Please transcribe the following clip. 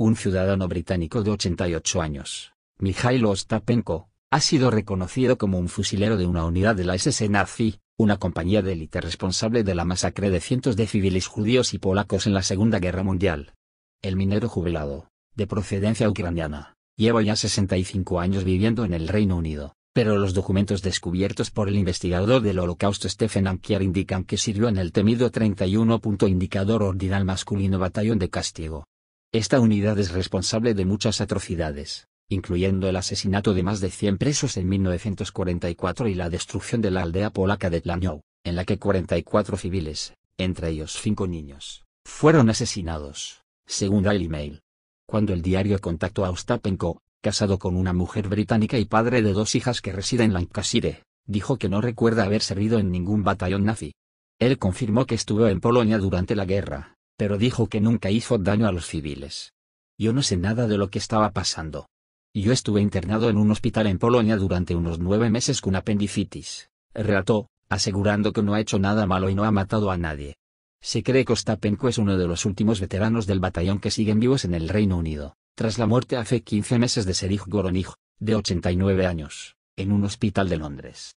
un ciudadano británico de 88 años, Mikhail Ostapenko, ha sido reconocido como un fusilero de una unidad de la SS nazi, una compañía de élite responsable de la masacre de cientos de civiles judíos y polacos en la Segunda Guerra Mundial. El minero jubilado, de procedencia ucraniana, lleva ya 65 años viviendo en el Reino Unido, pero los documentos descubiertos por el investigador del Holocausto Stephen Ankiar indican que sirvió en el temido 31. Indicador Ordinal Masculino Batallón de Castigo, esta unidad es responsable de muchas atrocidades, incluyendo el asesinato de más de 100 presos en 1944 y la destrucción de la aldea polaca de Tlaniow, en la que 44 civiles, entre ellos cinco niños, fueron asesinados, según el Mail. Cuando el diario contactó a Ostapenko, casado con una mujer británica y padre de dos hijas que reside en Lancashire, dijo que no recuerda haber servido en ningún batallón nazi. Él confirmó que estuvo en Polonia durante la guerra, pero dijo que nunca hizo daño a los civiles. Yo no sé nada de lo que estaba pasando. Yo estuve internado en un hospital en Polonia durante unos nueve meses con apendicitis, relató, asegurando que no ha hecho nada malo y no ha matado a nadie. Se cree que Ostapenko es uno de los últimos veteranos del batallón que siguen vivos en el Reino Unido, tras la muerte hace 15 meses de Serij Goronich, de 89 años, en un hospital de Londres.